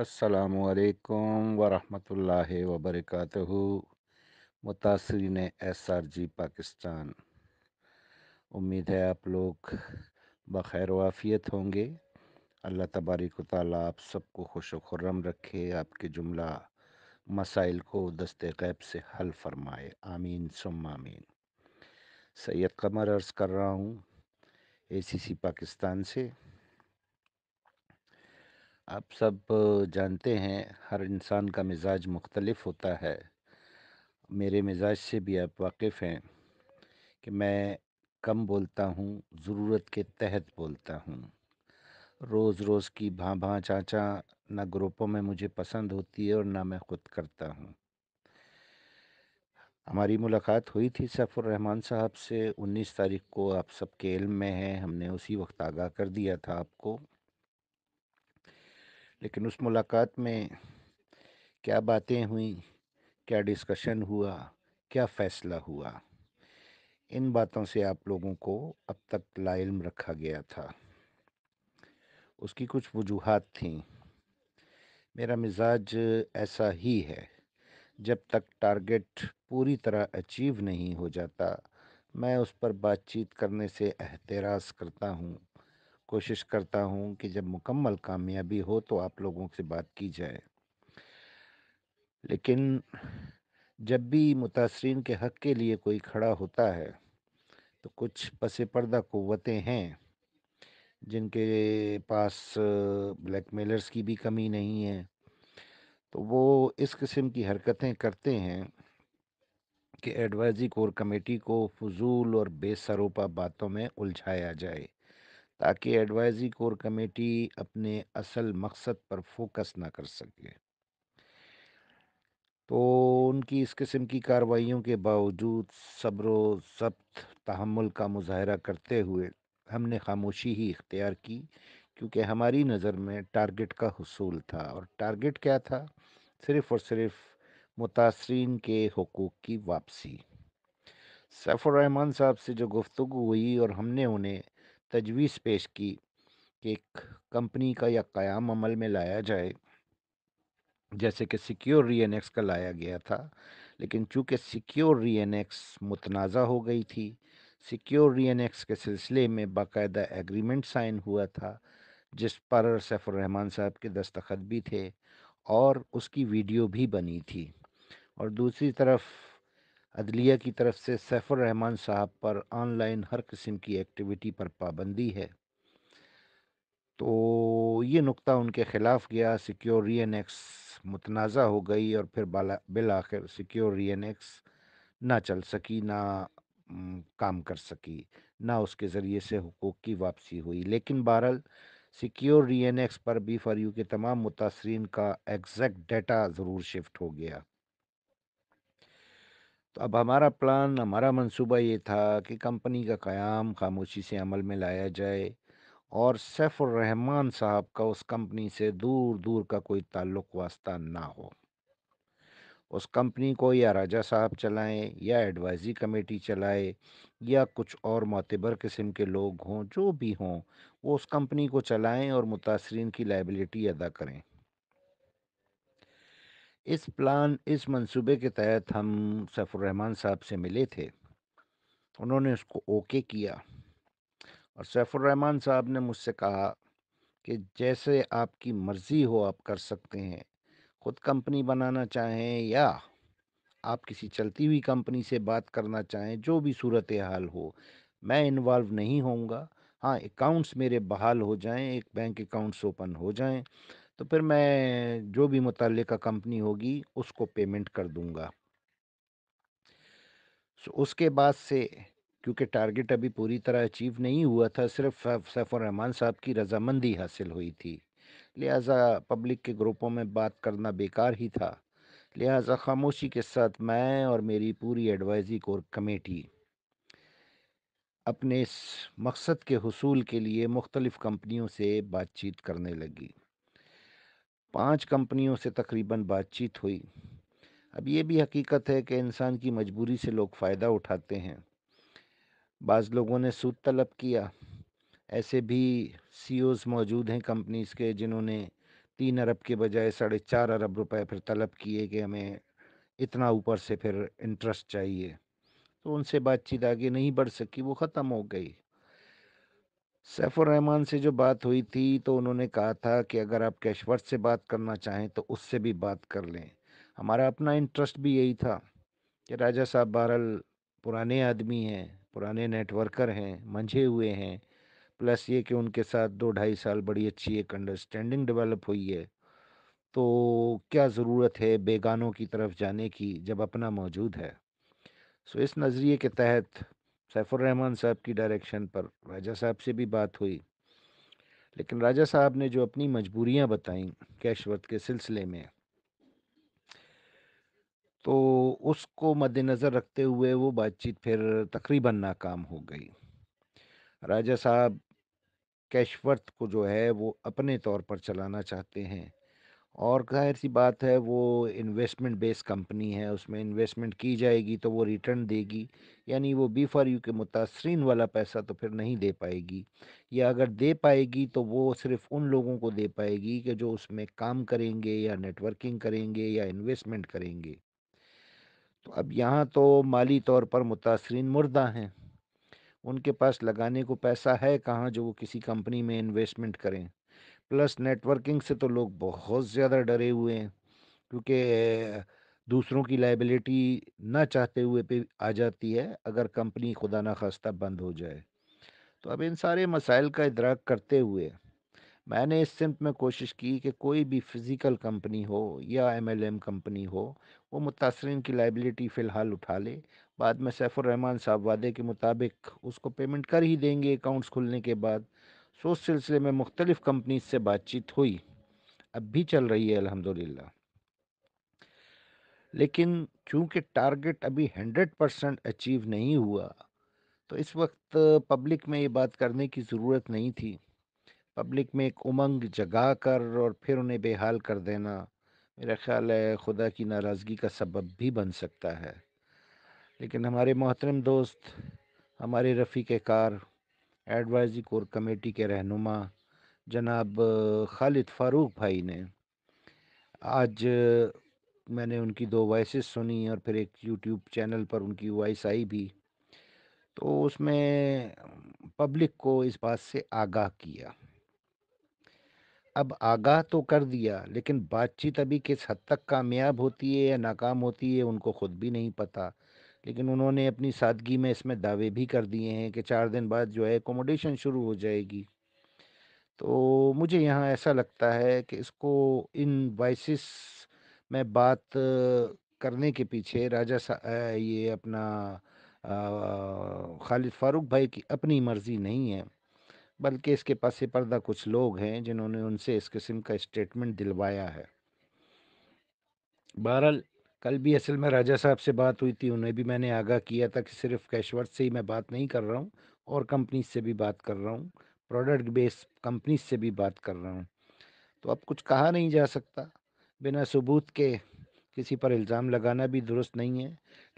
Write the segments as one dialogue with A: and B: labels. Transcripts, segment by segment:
A: असलकम वरम वबरक मुतासरीन एस आर जी पाकिस्तान उम्मीद है आप लोग बखैर वाफ़ियत होंगे अल्लाह तबारक ताली आप सबको खुश खुर्रम रखे आपके जुमला मसाइल को दस्त गैब से हल फरमाए आमीन सुम आमीन सैद कमर अर्ज़ कर रहा हूँ ए सी सी पाकिस्तान से आप सब जानते हैं हर इंसान का मिजाज मुख्तलफ़ होता है मेरे मिजाज से भी आप वाकिफ़ हैं कि मैं कम बोलता हूँ ज़रूरत के तहत बोलता हूँ रोज़ रोज़ की भाँ भाँ चाँचा ना ग्रुपों में मुझे पसंद होती है और ना मैं ख़ुद करता हूँ हमारी मुलाकात हुई थी सफ़र रहमान साहब से 19 तारीख को आप सबके इल्म में है हमने उसी वक्त आगाह कर दिया था आपको लेकिन उस मुलाकात में क्या बातें हुई क्या डिस्कशन हुआ क्या फ़ैसला हुआ इन बातों से आप लोगों को अब तक लाइल रखा गया था उसकी कुछ वजूहत थी मेरा मिजाज ऐसा ही है जब तक टारगेट पूरी तरह अचीव नहीं हो जाता मैं उस पर बातचीत करने से एहतराज़ करता हूँ कोशिश करता हूँ कि जब मुकम्मल कामयाबी हो तो आप लोगों से बात की जाए लेकिन जब भी मुतासरीन के हक़ के लिए कोई खड़ा होता है तो कुछ पसे पर्दा क़वतें हैं जिनके पास ब्लैक मेलर्स की भी कमी नहीं है तो वो इस किस्म की हरकतें करते हैं कि एडवाइजरी कोर कमेटी को फजूल और बेसरोपा बातों में उलझाया जाए ताकि एडवाइजरी कोर कमेटी अपने असल मकसद पर फोकस ना कर सके तो उनकी इस किस्म की कार्रवाइयों के बावजूद सब्र सब्त तहमुल का मुजाहरा करते हुए हमने खामोशी ही इख्तियार की क्योंकि हमारी नज़र में टारगेट का हसूल था और टारगेट क्या था सिर्फ़ और सिर्फ मुतासरीन के हकूक़ की वापसी सैफुररहमान रहमान साहब से जो गुफ्तु हुई और हमने उन्हें तजवीज़ पेश की कि एक कंपनी का या क़्याम अमल में लाया जाए जैसे कि सिक्योर री का लाया गया था लेकिन चूंकि सिक्योर री एक्स मुतनाज़ा हो गई थी सिक्योर एक्स के सिलसिले में बाकायदा एग्रीमेंट साइन हुआ था जिस पर सैफुररहमान साहब के दस्तखत भी थे और उसकी वीडियो भी बनी थी और दूसरी तरफ अदलिया की तरफ से सैफुर रहमान साहब पर ऑनलाइन हर किस्म की एक्टिविटी पर पाबंदी है तो ये नुक्ता उनके ख़िलाफ़ गया सिक्योर री एन एक्स मुतनाज़ा हो गई और फिर बाला बिल आखिर सिक्योर री एन एक्स ना चल सकी ना काम कर सकी ना उसके ज़रिए से हुकूक की वापसी हुई लेकिन बहरहाल सिक्योर री एन एक्स पर बी फर यू के तमाम मुतासरीन का एग्जैक्ट डेटा ज़रूर शिफ्ट हो गया तो अब हमारा प्लान, हमारा मंसूबा ये था कि कंपनी का क़याम ख़ामोशी से अमल में लाया जाए और रहमान साहब का उस कंपनी से दूर-दूर का कोई ताल्लुक वास्ता ना हो। उस कंपनी को या राजा साहब चलाएं या एडवाइज़री कमेटी चलाए या कुछ और मोतबर किस्म के लोग हों, जो भी हों, वो उस कंपनी को चलाएं और मुतासरीन की लाइबिलिटी अदा करें। इस प्लान इस मंसूबे के तहत हम सैफुररहमान साहब से मिले थे उन्होंने उसको ओके किया और सैफुररहमान साहब ने मुझसे कहा कि जैसे आपकी मर्ज़ी हो आप कर सकते हैं ख़ुद कंपनी बनाना चाहें या आप किसी चलती हुई कंपनी से बात करना चाहें जो भी सूरत हाल हो मैं इन्वॉल्व नहीं होऊंगा हाँ अकाउंट्स मेरे बहाल हो जाएं एक बैंक अकाउंट्स ओपन हो जाएं तो फिर मैं जो भी मुतल कंपनी होगी उसको पेमेंट कर दूंगा सो उसके बाद से क्योंकि टारगेट अभी पूरी तरह अचीव नहीं हुआ था सिर्फ सैफुर रहमान साहब की रजामंदी हासिल हुई थी लिहाजा पब्लिक के ग्रुपों में बात करना बेकार ही था लिहाजा खामोशी के साथ मैं और मेरी पूरी एडवाइजरी कोर कमेटी अपने इस मकसद के हसूल के लिए मुख्तलिफ़ कंपनियों से बातचीत करने लगी पांच कंपनियों से तकरीबन बातचीत हुई अब ये भी हकीकत है कि इंसान की मजबूरी से लोग फ़ायदा उठाते हैं बाज़ लोगों ने सूद तलब किया ऐसे भी सी e मौजूद हैं कंपनीज़ के जिन्होंने तीन अरब के बजाय साढ़े चार अरब रुपए फिर तलब किए कि हमें इतना ऊपर से फिर इंटरेस्ट चाहिए तो उनसे बातचीत आगे नहीं बढ़ सकी वो ख़त्म हो गई सैफुर रहमान से जो बात हुई थी तो उन्होंने कहा था कि अगर आप कैशवर्थ से बात करना चाहें तो उससे भी बात कर लें हमारा अपना इंटरेस्ट भी यही था कि राजा साहब बहरल पुराने आदमी हैं पुराने नेटवर्कर हैं मंझे हुए हैं प्लस ये कि उनके साथ दो ढाई साल बड़ी अच्छी एक अंडरस्टैंडिंग डेवलप हुई है तो क्या ज़रूरत है बेगानों की तरफ जाने की जब अपना मौजूद है सो इस नज़रिए के तहत सैफुररहमान साहब की डायरेक्शन पर राजा साहब से भी बात हुई लेकिन राजा साहब ने जो अपनी मजबूरियां बताई कैशवर्त के सिलसिले में तो उसको मद्दनज़र रखते हुए वो बातचीत फिर तकरीबन नाकाम हो गई राजा साहब कैशवर्त को जो है वो अपने तौर पर चलाना चाहते हैं और ज़ाहिर सी बात है वो इन्वेस्टमेंट बेस्ड कंपनी है उसमें इन्वेस्टमेंट की जाएगी तो वो रिटर्न देगी यानी वो बी फॉर यू के मुतासरीन वाला पैसा तो फिर नहीं दे पाएगी या अगर दे पाएगी तो वो सिर्फ उन लोगों को दे पाएगी कि जो उसमें काम करेंगे या नेटवर्किंग करेंगे या इन्वेस्टमेंट करेंगे तो अब यहाँ तो माली तौर पर मुतासरीन मुर्दा हैं उनके पास लगाने को पैसा है कहाँ जो वो किसी कंपनी में इन्वेस्टमेंट करें प्लस नेटवर्किंग से तो लोग बहुत ज़्यादा डरे हुए हैं क्योंकि दूसरों की लाइबिलिटी ना चाहते हुए पे आ जाती है अगर कंपनी खुदा ना खास्ता बंद हो जाए तो अब इन सारे मसाइल का इदराक करते हुए मैंने इस सिमत में कोशिश की कि कोई भी फिज़िकल कंपनी हो या एमएलएम कंपनी हो वो मुतासरन की लाइबिलिटी फ़िलहाल उठा ले बाद में सैफुररहमान साहब वादे के मुताबिक उसको पेमेंट कर ही देंगे अकाउंट्स खुलने के बाद सो उस सिलसिले में मुख्तलिफ़ कंपनी से बातचीत हुई अब भी चल रही है अल्हम्दुलिल्लाह लेकिन चूंकि टारगेट अभी हंड्रेड परसेंट अचीव नहीं हुआ तो इस वक्त पब्लिक में ये बात करने की ज़रूरत नहीं थी पब्लिक में एक उमंग जगा कर और फिर उन्हें बेहाल कर देना मेरा ख्याल है खुदा की नाराज़गी का सबब भी बन सकता है लेकिन हमारे मोहतरम दोस्त हमारे रफ़ी के कार एडवाइजरी कोर कमेटी के रहनुमा जनाब खालिद फ़ारूक भाई ने आज मैंने उनकी दो वॉइस सुनी और फिर एक यूट्यूब चैनल पर उनकी वॉइस आई भी तो उसमें पब्लिक को इस बात से आगाह किया अब आगाह तो कर दिया लेकिन बातचीत अभी किस हद तक कामयाब होती है या नाकाम होती है उनको खुद भी नहीं पता लेकिन उन्होंने अपनी सादगी में इसमें दावे भी कर दिए हैं कि चार दिन बाद जो है एकोमोडेशन शुरू हो जाएगी तो मुझे यहाँ ऐसा लगता है कि इसको इन वाइसिस में बात करने के पीछे राजा ये अपना खालिद फारूक भाई की अपनी मर्ज़ी नहीं है बल्कि इसके पास पर्दा कुछ लोग हैं जिन्होंने उनसे इस किस्म का स्टेटमेंट दिलवाया है बहरहाल कल भी असल में राजा साहब से बात हुई थी उन्हें भी मैंने आगाह किया था कि सिर्फ कैशवर्ड से ही मैं बात नहीं कर रहा हूँ और कंपनी से भी बात कर रहा हूँ प्रोडक्ट बेस्ड कंपनी से भी बात कर रहा हूँ तो अब कुछ कहा नहीं जा सकता बिना सबूत के किसी पर इल्ज़ाम लगाना भी दुरुस्त नहीं है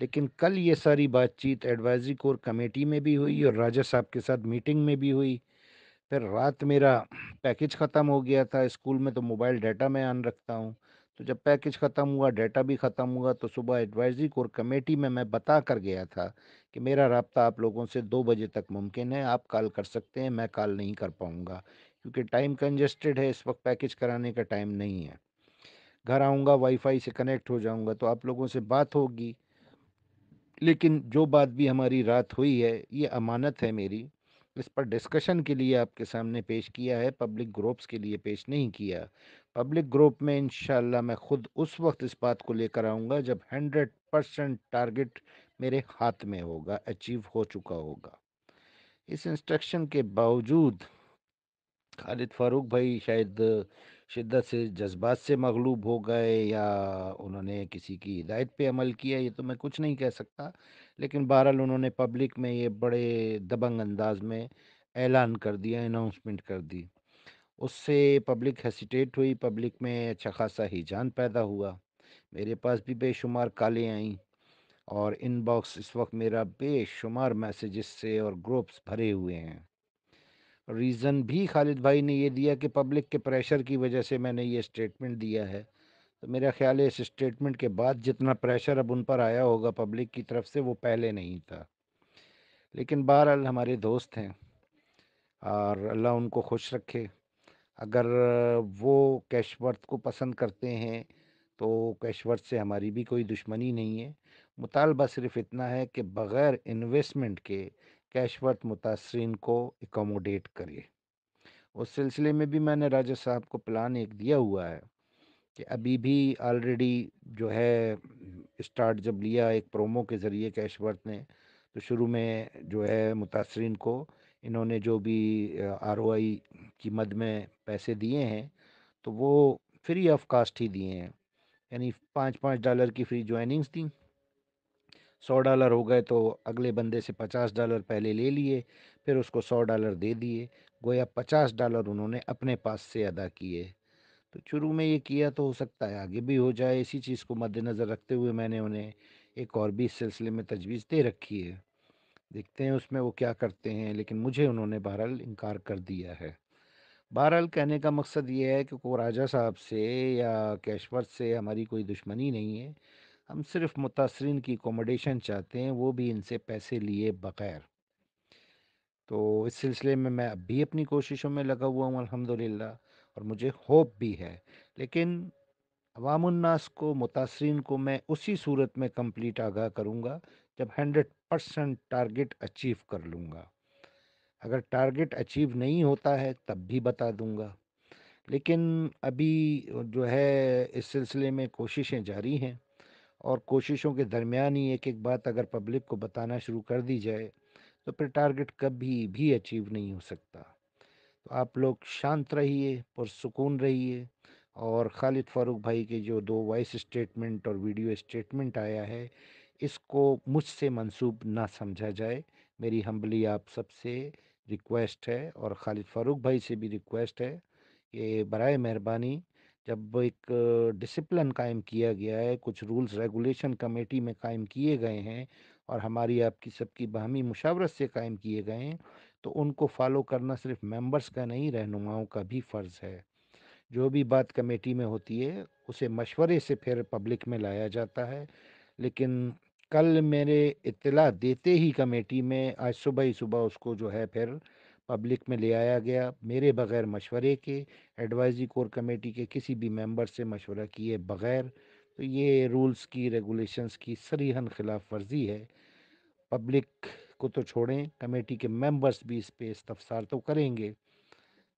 A: लेकिन कल ये सारी बातचीत एडवाइजरी कोर कमेटी में भी हुई और राजा साहब के साथ मीटिंग में भी हुई फिर रात मेरा पैकेज ख़त्म हो गया था स्कूल में तो मोबाइल डाटा मैं ऑन रखता हूँ तो जब पैकेज ख़त्म हुआ डेटा भी ख़त्म हुआ तो सुबह एडवाइजरी कोर कमेटी में मैं बता कर गया था कि मेरा रबता आप लोगों से दो बजे तक मुमकिन है आप कॉल कर सकते हैं मैं कॉल नहीं कर पाऊँगा क्योंकि टाइम कंजेस्टेड है इस वक्त पैकेज कराने का टाइम नहीं है घर आऊँगा वाईफाई से कनेक्ट हो जाऊँगा तो आप लोगों से बात होगी लेकिन जो बात भी हमारी रात हुई है ये अमानत है मेरी इस पर डिस्कशन के लिए आपके सामने पेश किया है पब्लिक ग्रुप्स के लिए पेश नहीं किया पब्लिक ग्रुप में इन मैं खुद उस वक्त इस बात को लेकर आऊँगा जब हंड्रेड परसेंट टारगेट मेरे हाथ में होगा अचीव हो चुका होगा इस इंस्ट्रक्शन के बावजूद खालिद फारूक भाई शायद शिद्दत से जज्बात से मगलूब हो गए या उन्होंने किसी की हिदायत पे अमल किया ये तो मैं कुछ नहीं कह सकता लेकिन बहरहाल उन्होंने पब्लिक में ये बड़े दबंग अंदाज में ऐलान कर दिया अनाउंसमेंट कर दी उससे पब्लिक हेसिटेट हुई पब्लिक में अच्छा खासा हिजान पैदा हुआ मेरे पास भी बेशुमार कालें आईं और इनबॉक्स इस वक्त मेरा बेशुमार मैसेजेस से और ग्रुप्स भरे हुए हैं रीज़न भी खालिद भाई ने ये दिया कि पब्लिक के प्रेशर की वजह से मैंने ये स्टेटमेंट दिया है तो मेरा ख्याल है इस स्टेटमेंट के बाद जितना प्रेशर अब उन पर आया होगा पब्लिक की तरफ से वो पहले नहीं था लेकिन बहरहाल हमारे दोस्त हैं और अल्लाह उनको खुश रखे अगर वो कैशवर्थ को पसंद करते हैं तो कैशवर्थ से हमारी भी कोई दुश्मनी नहीं है मुतालबा सिर्फ इतना है कि बग़ैर इन्वेस्टमेंट के कैशवर्थ मुतासरीन को एकोमोडेट करे उस सिलसिले में भी मैंने राजा साहब को प्लान एक दिया हुआ है कि अभी भी ऑलरेडी जो है स्टार्ट जब लिया एक प्रोमो के ज़रिए कैशवर्थ ने तो शुरू में जो है मुतासरीन को इन्होंने जो भी आर की मद में पैसे दिए हैं तो वो फ्री ऑफ कास्ट ही दिए हैं यानी पाँच पाँच डॉलर की फ्री ज्वाइनिंग्स दी सौ डॉलर हो गए तो अगले बंदे से पचास डॉलर पहले ले लिए फिर उसको सौ डॉलर दे दिए गोया पचास डॉलर उन्होंने अपने पास से अदा किए तो शुरू में ये किया तो हो सकता है आगे भी हो जाए इसी चीज़ को मद्देनज़र रखते हुए मैंने उन्हें एक और भी इस सिलसिले में तजवीज़ दे रखी है देखते हैं उसमें वो क्या करते हैं लेकिन मुझे उन्होंने बहरहाल इनकार कर दिया है बहरहाल कहने का मकसद ये है कि राजा साहब से या कैशवर से हमारी कोई दुश्मनी नहीं है हम सिर्फ मुतासरीन की एकोमोडेशन चाहते हैं वो भी इनसे पैसे लिए बग़ैर तो इस सिलसिले में मैं अब भी अपनी कोशिशों में लगा हुआ हूँ अल्हम्दुलिल्लाह और मुझे होप भी है लेकिन अवामनास को मुतासरीन को मैं उसी सूरत में कम्प्लीट आगाह करूँगा जब हंड्रेड परसेंट टारगेट अचीव कर लूँगा अगर टारगेट अचीव नहीं होता है तब भी बता दूँगा लेकिन अभी जो है इस सिलसिले में कोशिशें जारी हैं और कोशिशों के दरमियान ही एक एक बात अगर पब्लिक को बताना शुरू कर दी जाए तो फिर टारगेट कभी भी अचीव नहीं हो सकता तो आप लोग शांत रहिए पुरसकून रहिए और खालिद फ़ारूक भाई के जो दो वॉइस स्टेटमेंट और वीडियो स्टेटमेंट आया है इसको मुझसे मंसूब ना समझा जाए मेरी हम्बली आप सबसे रिक्वेस्ट है और खालिद फ़ारूक भाई से भी रिक्वेस्ट है कि बर मेहरबानी जब एक डिसिप्लिन कायम किया गया है कुछ रूल्स रेगुलेशन कमेटी में कायम किए गए हैं और हमारी आपकी सबकी बाहमी मुशावरत से कायम किए गए हैं तो उनको फॉलो करना सिर्फ मेंबर्स का नहीं रहनुमाओं का भी फ़र्ज़ है जो भी बात कमेटी में होती है उसे मशवरे से फिर पब्लिक में लाया जाता है लेकिन कल मेरे इतला देते ही कमेटी में आज सुबह ही सुबह उसको जो है फिर पब्लिक में ले आया गया मेरे बग़ैर मशवरे के एडवाइजरी कोर कमेटी के किसी भी मेंबर से मशवरा किए बग़ैर तो ये रूल्स की रेगुलेशंस की सरीहन खिलाफ वर्जी है पब्लिक को तो छोड़ें कमेटी के मेंबर्स भी इस पर इस्तफसार तो करेंगे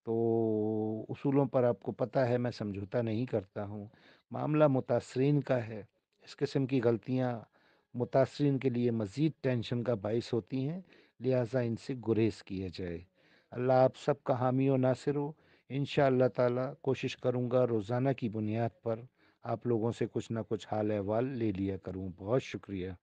A: तो उसूलों पर आपको पता है मैं समझौता नहीं करता हूँ मामला मुतासरीन का है इस किस्म की गलतियाँ मुतासरीन के लिए मज़ीद टेंशन का बायस होती हैं लिहाजा इनसे गुरेज किया जाए अल्लाह आप सब का हामी व नासिर हो इन ताला कोशिश करूँगा रोज़ाना की बुनियाद पर आप लोगों से कुछ ना कुछ हाल अहवाल ले लिया करूँ बहुत शुक्रिया